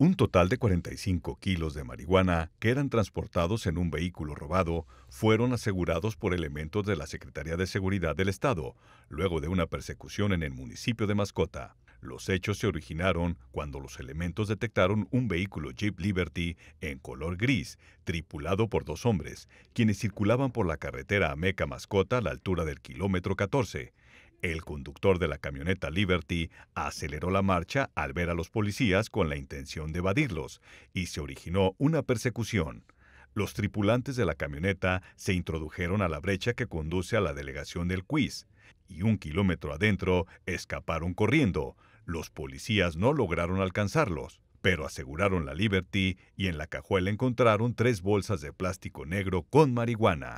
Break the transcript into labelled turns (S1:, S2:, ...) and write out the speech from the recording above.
S1: Un total de 45 kilos de marihuana que eran transportados en un vehículo robado fueron asegurados por elementos de la Secretaría de Seguridad del Estado, luego de una persecución en el municipio de Mascota. Los hechos se originaron cuando los elementos detectaron un vehículo Jeep Liberty en color gris, tripulado por dos hombres, quienes circulaban por la carretera Ameca Mascota a la altura del kilómetro 14. El conductor de la camioneta Liberty aceleró la marcha al ver a los policías con la intención de evadirlos y se originó una persecución. Los tripulantes de la camioneta se introdujeron a la brecha que conduce a la delegación del Quiz y un kilómetro adentro escaparon corriendo. Los policías no lograron alcanzarlos, pero aseguraron la Liberty y en la cajuela encontraron tres bolsas de plástico negro con marihuana.